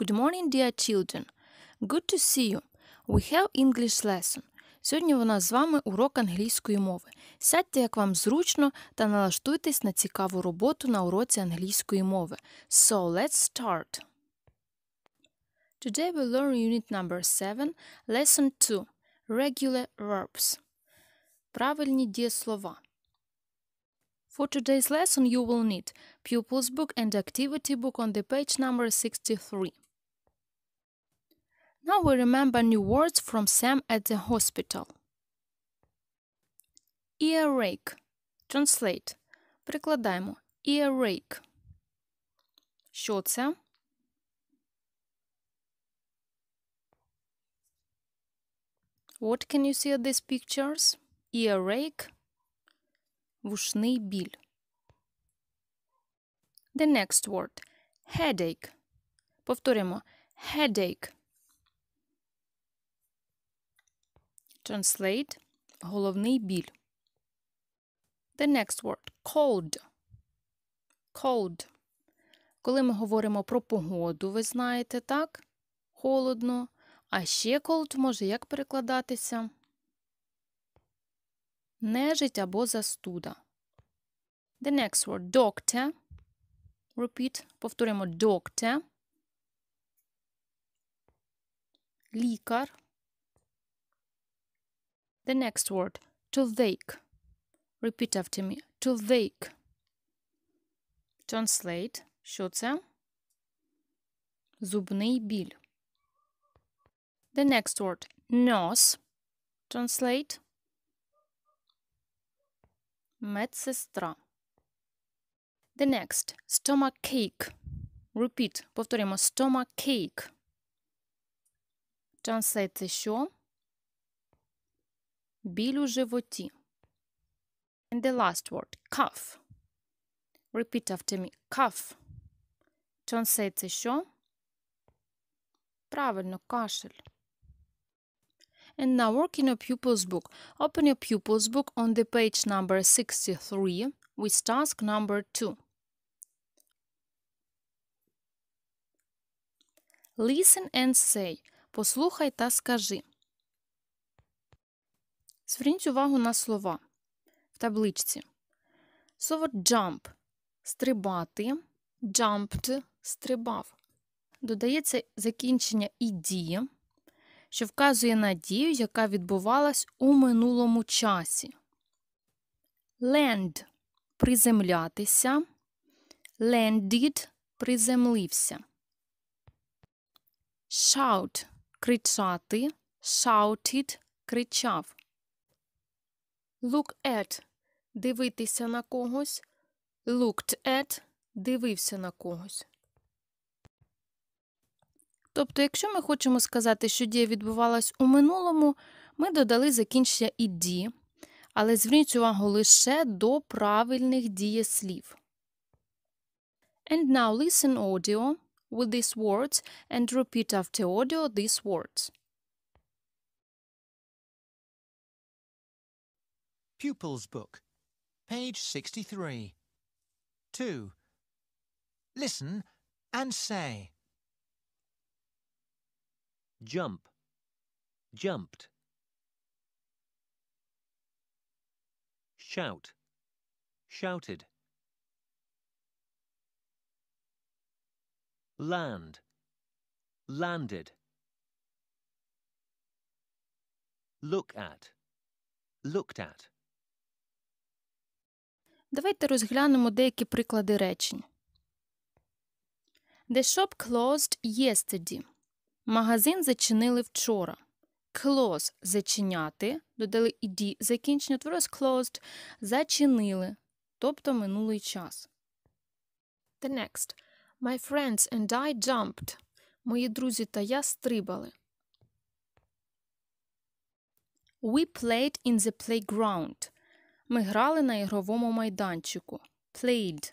Good morning, dear children. Good to see you. We have English lesson. Сьогодні у нас з вами урок англійської мови. Сядьте, як вам зручно, та налаштуйтесь на цікаву роботу на уроці англійської мови. So, let's start. Today we learn unit number 7, lesson 2. Regular verbs. Правильні дієслова. For today's lesson you will need pupils book and activity book on the page number 63. Now we remember new words from Sam at the hospital. Earache. Translate. Перекладаємо. Earache. Що це? What can you see at these pictures? Earache. Вушний біль. The next word. Headache. Повторимо. Headache. Translate головний біль. The next word cold. Cold. Коли ми говоримо про погоду, ви знаєте, так? Холодно. А ще cold може як перекладатися? Нежить або застуда. The next word doctor. Repeat. Повторимо doctor. Лікар. The next word, toothache. Repeat after me, toothache. Translate, що це? Зубний біль. The next word, nurse. Translate. Медсестра. The next, stomach cake. Repeat. Повторимо stomach Translate це що? Біль у животі. And the last word, cough. Repeat after me, cough. Чонсей це що? Правильно, кашель. And now work in a pupil's book. Open your pupil's book on the page number 63 with task number 2. Listen and say. Послухай та скажи. Зверніть увагу на слова в табличці. Слово jump стрибати, jumped стрибав. Додається закінчення «ed», що вказує на дію, яка відбувалась у минулому часі. Land приземлятися. Landed приземлився. Shout кричати. Shouted кричав. Look at дивитися на когось. Looked at дивився на когось. Тобто, якщо ми хочемо сказати, що дія відбувалась у минулому, ми додали закінчення «ed», але зверніть увагу лише до правильних дієслів. And now listen audio with these words and repeat after audio these words. Pupils Book, page 63. 2. Listen and say. Jump, jumped. Shout, shouted. Land, landed. Look at, looked at. Давайте розглянемо деякі приклади речень. The shop closed yesterday. Магазин зачинили вчора. Close зачиняти. Додали іді закінчення творос closed. Зачинили. Тобто минулий час. The next. My friends and I jumped. Мої друзі та я стрибали. We played in the playground. Ми грали на ігровому майданчику. Played.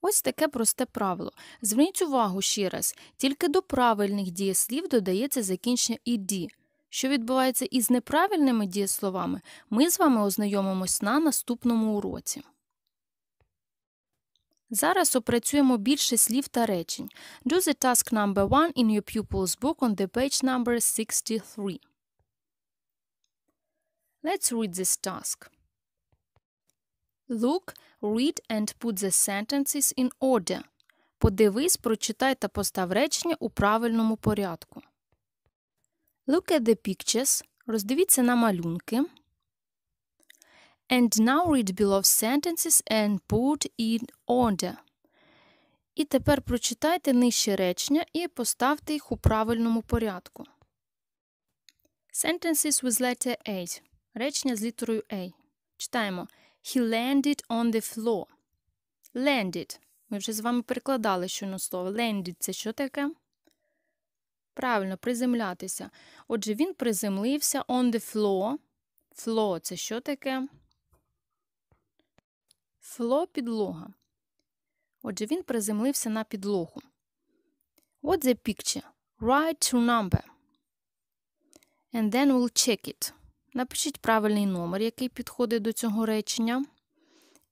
Ось таке просте правило. Зверніть увагу ще раз, тільки до правильних дієслів додається закінчення «ed». Що відбувається із неправильними дієсловами, ми з вами ознайомимось на наступному уроці. Зараз опрацюємо більше слів та речень. Do the task number one in your pupil's book on the page number 63. Let's read this task. Look, read and put the sentences in order. Подивись, прочитай та постав речення у правильному порядку. Look at the pictures. Роздивіться на малюнки. And now read below sentences and put in order. І тепер прочитайте нижче речення і поставте їх у правильному порядку. Sentences with letter 8. Речення з літерою A. Читаємо. He landed on the floor. Landed. Ми вже з вами перекладали щойно слово. Landed це що таке? Правильно, приземлятися. Отже, він приземлився on the floor. Floor – це що таке? Floor – підлога. Отже, він приземлився на підлогу. What the picture? Write to number. And then we'll check it. Напишіть правильний номер, який підходить до цього речення,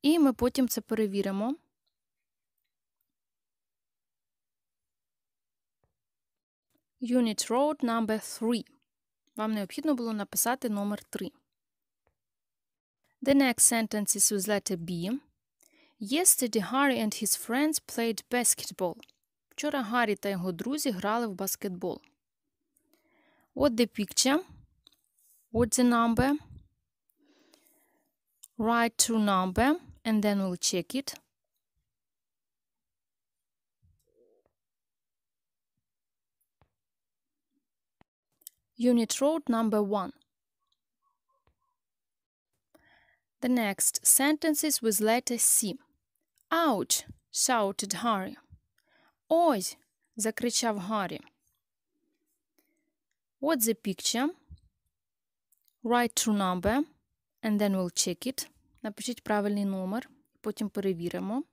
і ми потім це перевіримо. Unit Road number 3. Вам необхідно було написати номер 3. The next sentence is with letter B. Yesterday Harry and his friends played basketball. Вчора Гаррі та його друзі грали в баскетбол. От the picture. what's the number write true number and then we'll check it unit road number one the next sentences with letter c ouch shouted harry ой закричав Harry. What's the picture write true number, and then we'll check it. Напишіть правильний номер, потім перевіримо.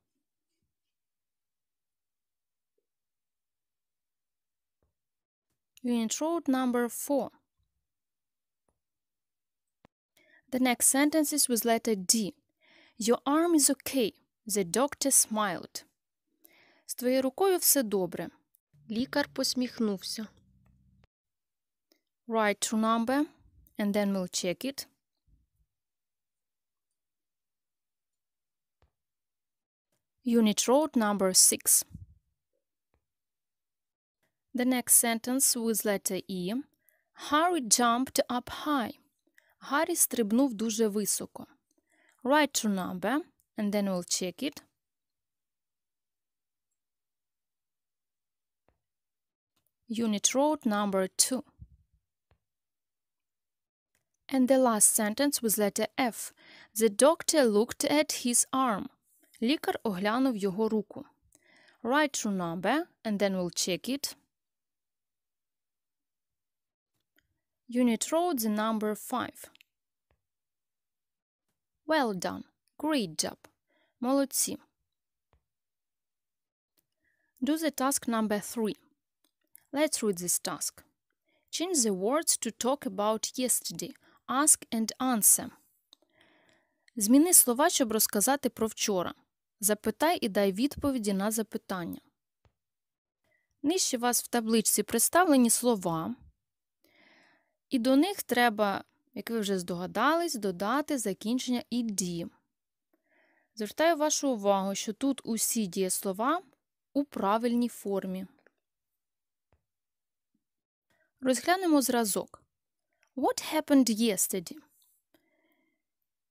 Unit road number 4. The next sentence is with letter D. Your arm is okay. The doctor smiled. З твоєю рукою все добре. Лікар посміхнувся. Write true number. and then we'll check it. Unit road number 6. The next sentence with letter E. Harry jumped up high. Harry стрибнув дуже високо. Write to number and then we'll check it. Unit road number 2. And the last sentence with letter F. The doctor looked at his arm. Лікар оглянув його руку. Write true number and then we'll check it. Unit road the number 5. Well done. Great job. Молодці. Do the task number 3. Let's read this task. Change the words to talk about yesterday – ask and answer. Зміни слова, щоб розказати про вчора. Запитай і дай відповіді на запитання. Нижче вас в табличці представлені слова. І до них треба, як ви вже здогадались, додати закінчення «ed». Звертаю вашу увагу, що тут усі дієслова у правильній формі. Розглянемо зразок. What happened yesterday?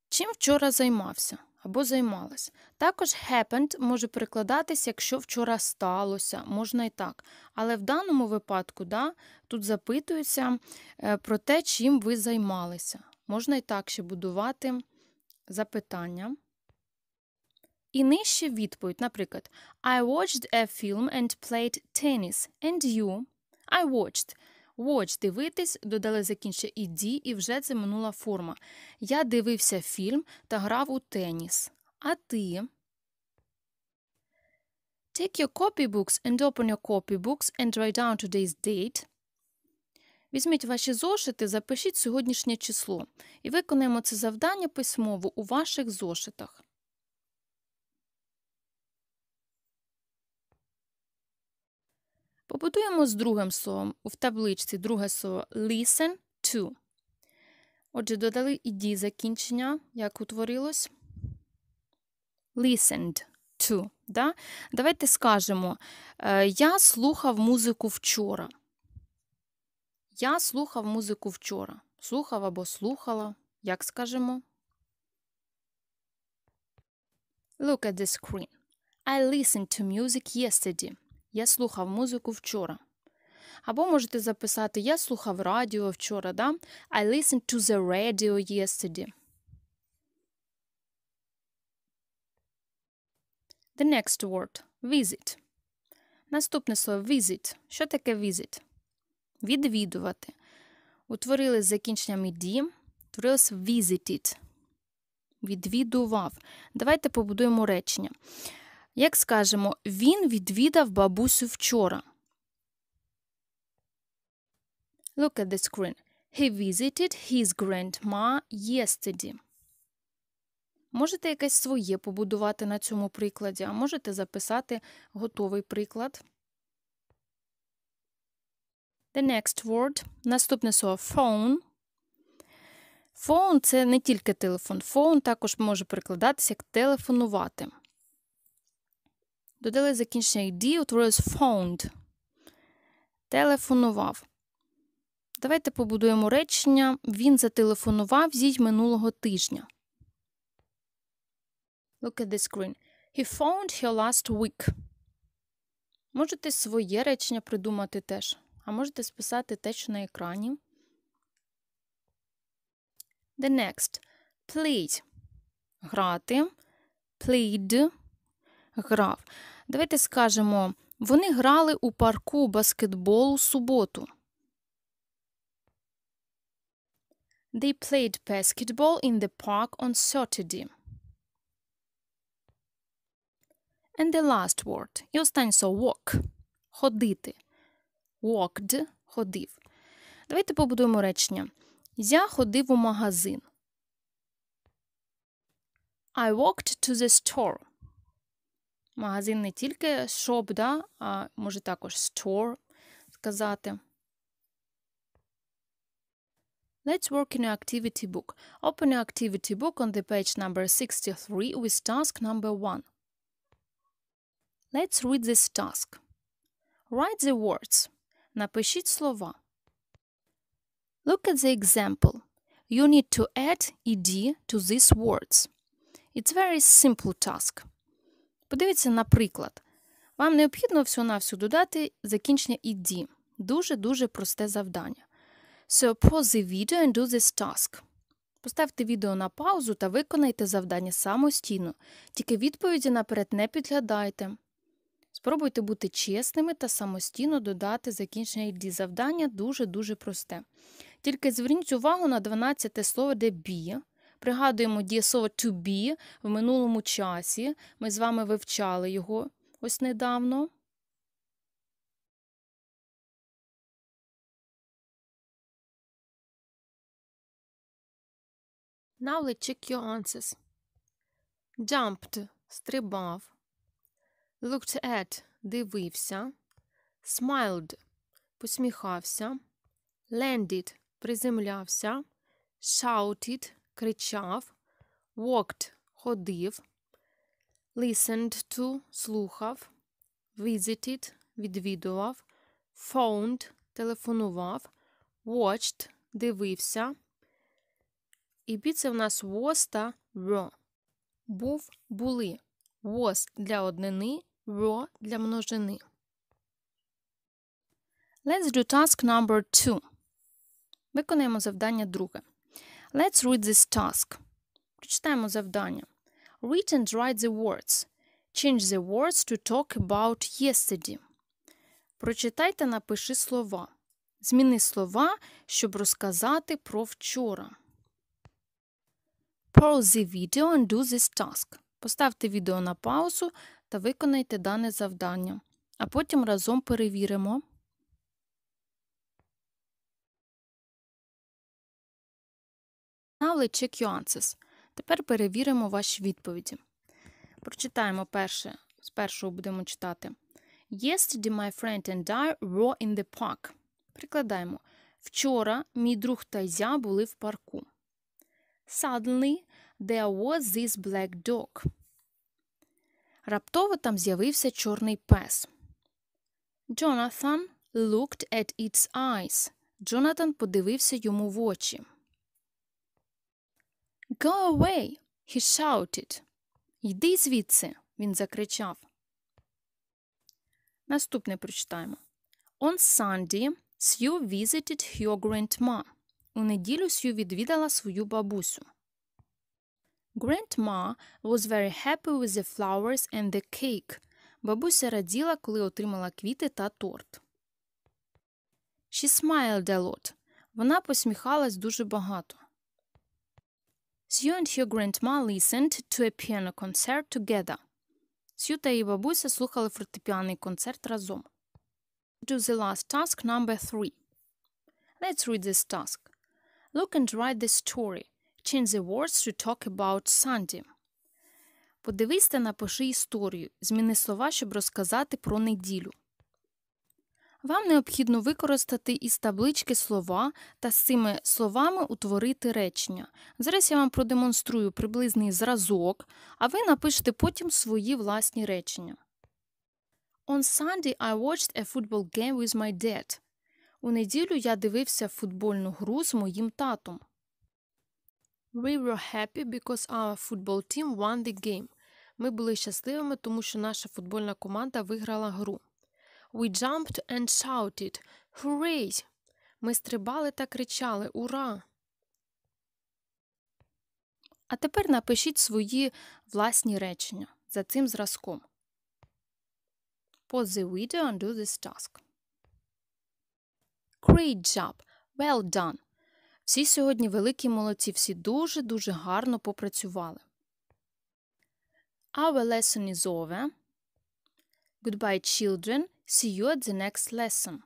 Чим вчора займався або займалась? Також happened може перекладатися, якщо вчора сталося, можна і так. Але в даному випадку да, тут запитується е, про те, чим ви займалися. Можна і так ще будувати запитання. І нижче відповідь, наприклад, I watched a film and played tennis. And you. I watched. Watch дивитись додали закінчення і «ді» і вже це минула форма. Я дивився фільм та грав у теніс. А ти. Take your copybooks and open your copybooks and write down today's date. Візьміть ваші зошити, запишіть сьогоднішнє число і виконаємо це завдання письмово у ваших зошитах. Побудуємо з другим словом в табличці друге слово listen to. Отже, додали і «ді» закінчення, як утворилось. Listened to. Да? Давайте скажемо: е, Я слухав музику вчора. Я слухав музику вчора. Слухав або слухала. Як скажемо? Look at the screen. I listened to music yesterday. Я слухав музику вчора. Або можете записати Я слухав радіо вчора, да? I listened to the radio yesterday. The next word visit. Наступне слово visit. Що таке visit? Відвідувати. Утворили з закінченням «ed», Творилось visited. Відвідував. Давайте побудуємо речення. Як скажемо, він відвідав бабусю вчора. Look at the screen. He visited his grandma yesterday. Можете якесь своє побудувати на цьому прикладі, а можете записати готовий приклад. The next word. Наступне слово phone. Phone – це не тільки телефон. Phone також може прикладатися як телефонувати. Додали закінчення «д», утворилось found. Телефонував. Давайте побудуємо речення. Він зателефонував зі минулого тижня. Look at this screen. He phoned her last week. Можете своє речення придумати теж. А можете списати те, що на екрані. The next. Played. Грати. Played грав. Давайте скажемо, вони грали у парку баскетболу суботу. They played basketball in the park on Saturday. And the last word. І останнє слово walk. Ходити. Walked ходив. Давайте побудуємо речення. Я ходив у магазин. I walked to the store. Магазин не тільки shop, да, а може також store сказати. Let's work in an activity book. Open activity book on the page number 63 with task number 1. Let's read this task. Write the words. Напишіть слова. Look at the example. You need to add ed to these words. It's very simple task. Подивіться, наприклад, Вам необхідно всю-навсю додати закінчення «ed». Дуже-дуже просте завдання. So, pause the video and do this task. Поставте відео на паузу та виконайте завдання самостійно. Тільки відповіді наперед не підглядайте. Спробуйте бути чесними та самостійно додати закінчення ID завдання дуже-дуже просте. Тільки зверніть увагу на 12 слово, де be, Пригадуємо дієсово to be в минулому часі. Ми з вами вивчали його ось недавно. Now let's check your answers. Jumped стрибав. Looked at дивився. Smiled посміхався. Landed приземлявся. Shouted кричав, walked ходив, listened to слухав, visited відвідував, phoned телефонував, watched дивився. І піце в нас was та were. Був були. Was для однини, were для множини. Let's do task number two. Виконаємо завдання друге. Let's read this task. Прочитаємо завдання. Read and write the words. Change the words to talk about yesterday. Прочитайте, напиши слова. Зміни слова, щоб розказати про вчора. Pause the video and do this task. Поставте відео на паузу та виконайте дане завдання. А потім разом перевіримо. Нали чи кюансис. Тепер перевіримо ваші відповіді. Прочитаємо перше. З першого будемо читати. Yesterday my friend and I were in the park. Прикладаємо. Вчора мій друг та я були в парку. Suddenly there was this black dog. Раптово там з'явився чорний пес. Jonathan looked at its eyes. Джонатан подивився йому в очі. Go away! he shouted. Йди звідси, він закричав. Наступне прочитаємо. On Sunday Sue visited her grandma. У неділю Сью відвідала свою бабусю. Grandma was very happy with the flowers and the cake. Бабуся раділа, коли отримала квіти та торт. She smiled a lot. Вона посміхалась дуже багато. Sue and her grandma listened to a piano concert together. Сью та її бабуся слухали фортепіанний концерт разом. Do the last task number three. Let's read this task. Look and write the story. Change the words to talk about Sunday. Подивись та напиши історію. Зміни слова, щоб розказати про неділю. Вам необхідно використати із таблички слова та з цими словами утворити речення. Зараз я вам продемонструю приблизний зразок, а ви напишете потім свої власні речення. On Sunday I watched a football game with my dad. У неділю я дивився футбольну гру з моїм татом. We were happy because our football team won the game. Ми були щасливими, тому що наша футбольна команда виграла гру. We jumped and shouted. Hooray! Ми стрибали та кричали Ура! А тепер напишіть свої власні речення за цим зразком. Pause the video and do this task. Great job! Well done! Всі сьогодні великі молодці, всі дуже-дуже гарно попрацювали. Our lesson is over. Goodbye, children. See you at the next lesson.